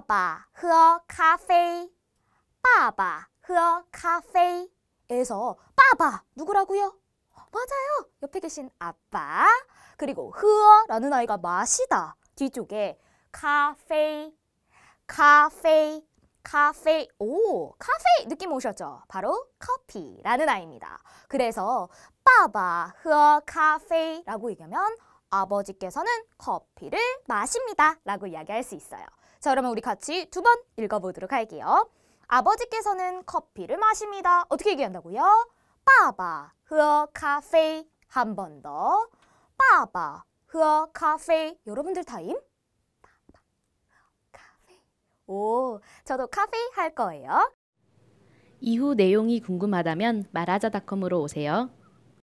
爸喝咖啡 빠바 흐어 카에서 빠바 누구라고요? 맞아요. 옆에 계신 아빠. 그리고 흐라는 아이가 마시다. 뒤쪽에 카페 카페 카페 오 카페 느낌 오셨죠? 바로 커피라는 아이입니다. 그래서 빠바 흐어 카라고 얘기하면 아버지께서는 커피를 마십니다. 라고 이야기할 수 있어요. 자, 그러면 우리 같이 두 번 읽어보도록 할게요. 아버지께서는 커피를 마십니다. 어떻게 얘기한다고요? 빠바, 흐어, 카페. 한 번 더. 빠바, 흐어, 카페. 여러분들 타임? 빠바, 카페. 오, 저도 카페 할 거예요. 이후 내용이 궁금하다면 말하자닷컴으로 오세요.